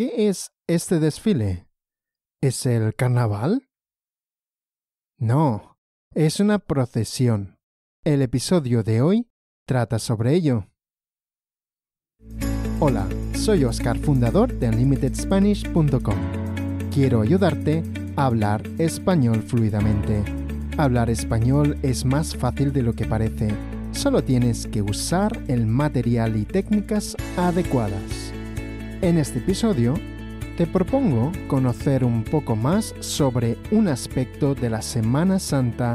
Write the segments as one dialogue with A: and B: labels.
A: ¿Qué es este desfile? ¿Es el carnaval? No, es una procesión. El episodio de hoy trata sobre ello. Hola, soy Oscar, fundador de UnlimitedSpanish.com. Quiero ayudarte a hablar español fluidamente. Hablar español es más fácil de lo que parece. Solo tienes que usar el material y técnicas adecuadas. En este episodio te propongo conocer un poco más sobre un aspecto de la Semana Santa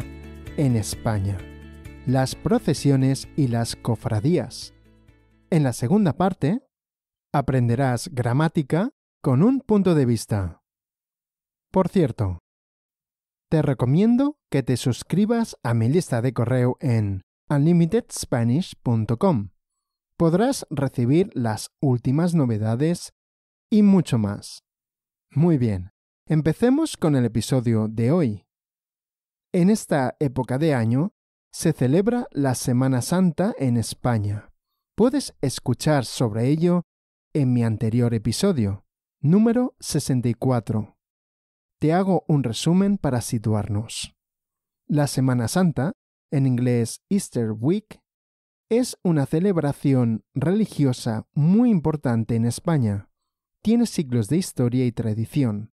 A: en España, las procesiones y las cofradías. En la segunda parte, aprenderás gramática con un punto de vista. Por cierto, te recomiendo que te suscribas a mi lista de correo en unlimitedspanish.com podrás recibir las últimas novedades y mucho más. Muy bien, empecemos con el episodio de hoy. En esta época de año se celebra la Semana Santa en España. Puedes escuchar sobre ello en mi anterior episodio, número 64. Te hago un resumen para situarnos. La Semana Santa, en inglés Easter Week, es una celebración religiosa muy importante en España. Tiene siglos de historia y tradición.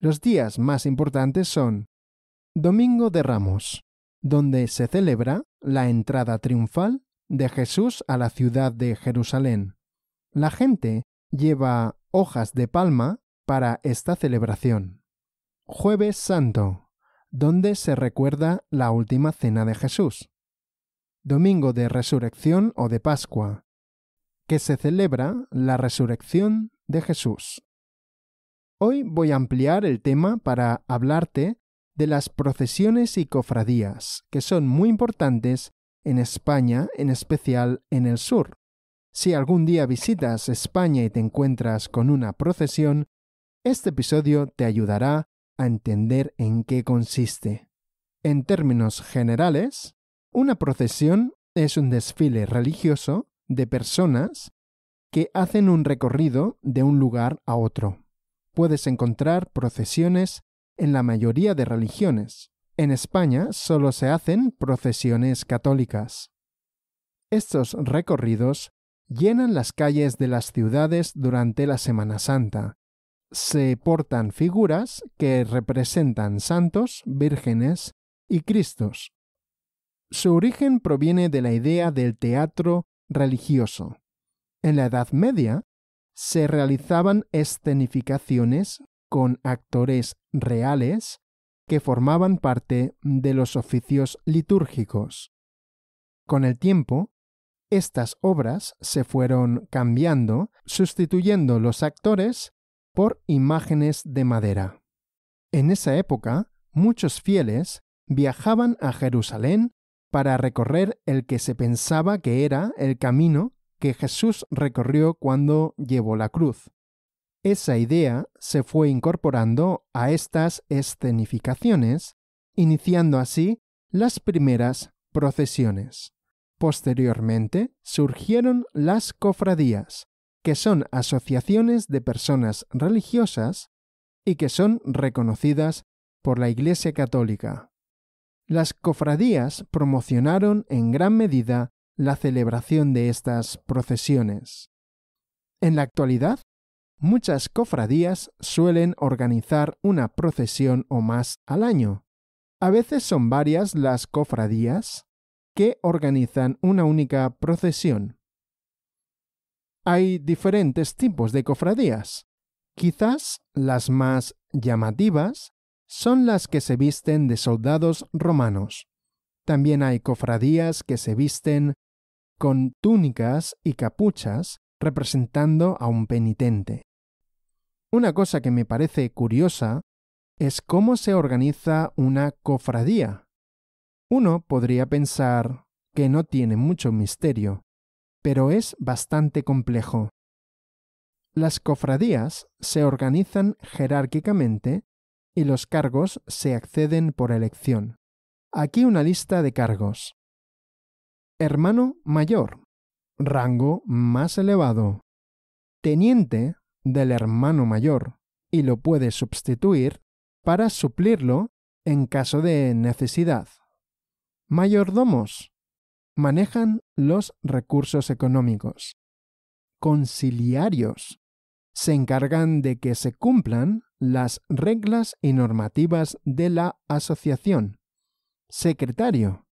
A: Los días más importantes son Domingo de Ramos, donde se celebra la entrada triunfal de Jesús a la ciudad de Jerusalén. La gente lleva hojas de palma para esta celebración. Jueves Santo, donde se recuerda la última cena de Jesús. Domingo de Resurrección o de Pascua, que se celebra la resurrección de Jesús. Hoy voy a ampliar el tema para hablarte de las procesiones y cofradías, que son muy importantes en España, en especial en el sur. Si algún día visitas España y te encuentras con una procesión, este episodio te ayudará a entender en qué consiste. En términos generales, una procesión es un desfile religioso de personas que hacen un recorrido de un lugar a otro. Puedes encontrar procesiones en la mayoría de religiones. En España solo se hacen procesiones católicas. Estos recorridos llenan las calles de las ciudades durante la Semana Santa. Se portan figuras que representan santos, vírgenes y Cristos. Su origen proviene de la idea del teatro religioso. En la Edad Media se realizaban escenificaciones con actores reales que formaban parte de los oficios litúrgicos. Con el tiempo, estas obras se fueron cambiando, sustituyendo los actores por imágenes de madera. En esa época, muchos fieles viajaban a Jerusalén para recorrer el que se pensaba que era el camino que Jesús recorrió cuando llevó la cruz. Esa idea se fue incorporando a estas escenificaciones, iniciando así las primeras procesiones. Posteriormente surgieron las cofradías, que son asociaciones de personas religiosas y que son reconocidas por la Iglesia Católica las cofradías promocionaron en gran medida la celebración de estas procesiones. En la actualidad, muchas cofradías suelen organizar una procesión o más al año. A veces son varias las cofradías que organizan una única procesión. Hay diferentes tipos de cofradías. Quizás las más llamativas son las que se visten de soldados romanos. También hay cofradías que se visten con túnicas y capuchas representando a un penitente. Una cosa que me parece curiosa es cómo se organiza una cofradía. Uno podría pensar que no tiene mucho misterio, pero es bastante complejo. Las cofradías se organizan jerárquicamente y los cargos se acceden por elección. Aquí una lista de cargos. Hermano mayor. Rango más elevado. Teniente del hermano mayor y lo puede sustituir para suplirlo en caso de necesidad. Mayordomos. Manejan los recursos económicos. Conciliarios. Se encargan de que se cumplan las reglas y normativas de la asociación. Secretario,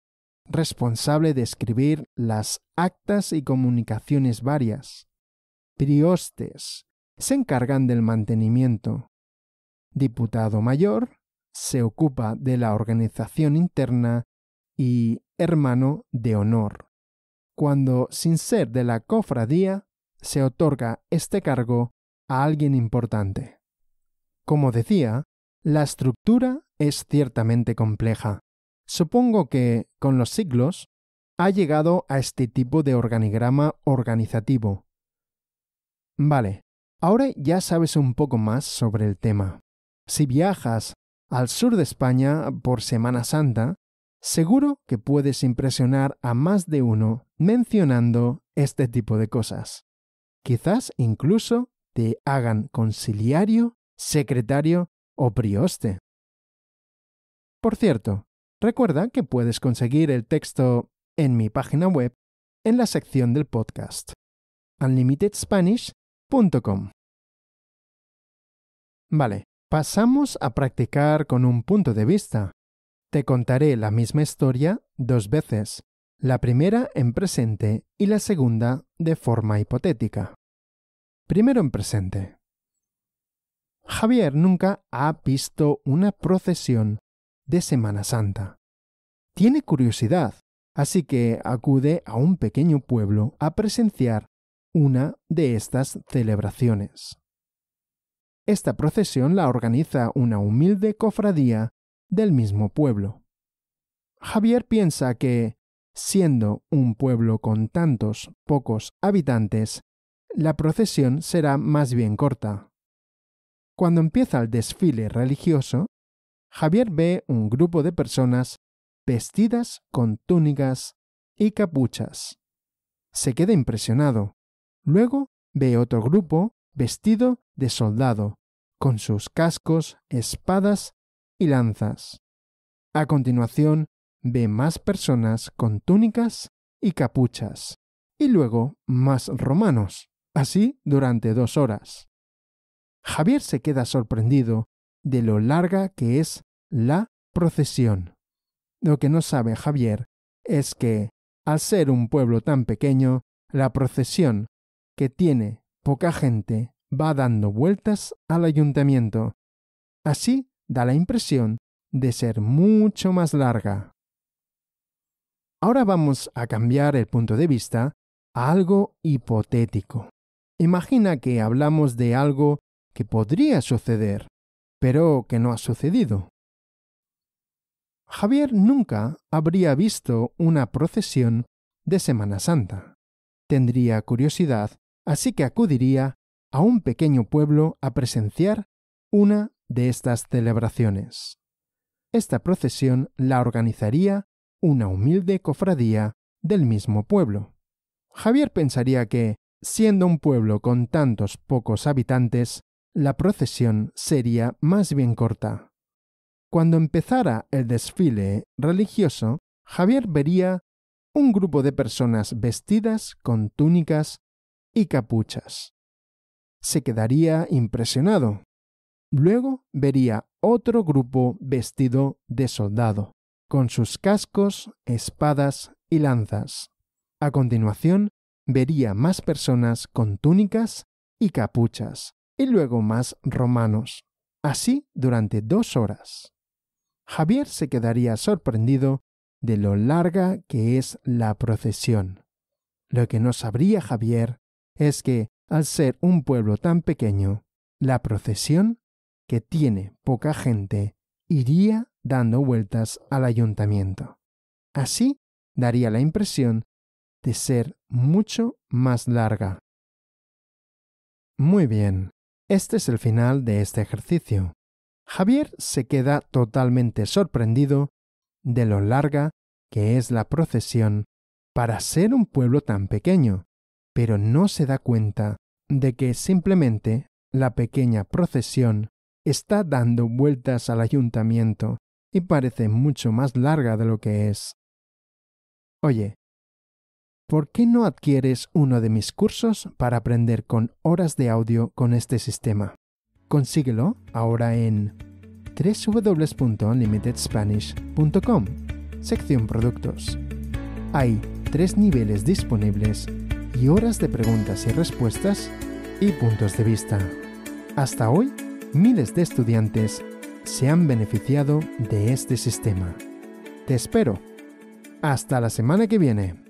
A: responsable de escribir las actas y comunicaciones varias. Priostes, se encargan del mantenimiento. Diputado mayor, se ocupa de la organización interna y hermano de honor. Cuando, sin ser de la cofradía, se otorga este cargo a alguien importante. Como decía, la estructura es ciertamente compleja. Supongo que, con los siglos, ha llegado a este tipo de organigrama organizativo. Vale, ahora ya sabes un poco más sobre el tema. Si viajas al sur de España por Semana Santa, seguro que puedes impresionar a más de uno mencionando este tipo de cosas. Quizás incluso te hagan conciliario secretario o prioste. Por cierto, recuerda que puedes conseguir el texto en mi página web en la sección del podcast unlimitedspanish.com. Vale, pasamos a practicar con un punto de vista. Te contaré la misma historia dos veces, la primera en presente y la segunda de forma hipotética. Primero en presente. Javier nunca ha visto una procesión de Semana Santa. Tiene curiosidad, así que acude a un pequeño pueblo a presenciar una de estas celebraciones. Esta procesión la organiza una humilde cofradía del mismo pueblo. Javier piensa que, siendo un pueblo con tantos pocos habitantes, la procesión será más bien corta, cuando empieza el desfile religioso, Javier ve un grupo de personas vestidas con túnicas y capuchas. Se queda impresionado. Luego ve otro grupo vestido de soldado, con sus cascos, espadas y lanzas. A continuación, ve más personas con túnicas y capuchas, y luego más romanos, así durante dos horas. Javier se queda sorprendido de lo larga que es la procesión. Lo que no sabe Javier es que, al ser un pueblo tan pequeño, la procesión, que tiene poca gente, va dando vueltas al ayuntamiento. Así da la impresión de ser mucho más larga. Ahora vamos a cambiar el punto de vista a algo hipotético. Imagina que hablamos de algo que podría suceder, pero que no ha sucedido. Javier nunca habría visto una procesión de Semana Santa. Tendría curiosidad, así que acudiría a un pequeño pueblo a presenciar una de estas celebraciones. Esta procesión la organizaría una humilde cofradía del mismo pueblo. Javier pensaría que, siendo un pueblo con tantos pocos habitantes, la procesión sería más bien corta. Cuando empezara el desfile religioso, Javier vería un grupo de personas vestidas con túnicas y capuchas. Se quedaría impresionado. Luego vería otro grupo vestido de soldado, con sus cascos, espadas y lanzas. A continuación, vería más personas con túnicas y capuchas, y luego más romanos, así durante dos horas. Javier se quedaría sorprendido de lo larga que es la procesión. Lo que no sabría Javier es que, al ser un pueblo tan pequeño, la procesión, que tiene poca gente, iría dando vueltas al ayuntamiento. Así daría la impresión de ser mucho más larga. Muy bien. Este es el final de este ejercicio. Javier se queda totalmente sorprendido de lo larga que es la procesión para ser un pueblo tan pequeño, pero no se da cuenta de que simplemente la pequeña procesión está dando vueltas al ayuntamiento y parece mucho más larga de lo que es. Oye, ¿Por qué no adquieres uno de mis cursos para aprender con horas de audio con este sistema? Consíguelo ahora en www.unlimitedspanish.com, sección productos. Hay tres niveles disponibles y horas de preguntas y respuestas y puntos de vista. Hasta hoy, miles de estudiantes se han beneficiado de este sistema. Te espero. Hasta la semana que viene.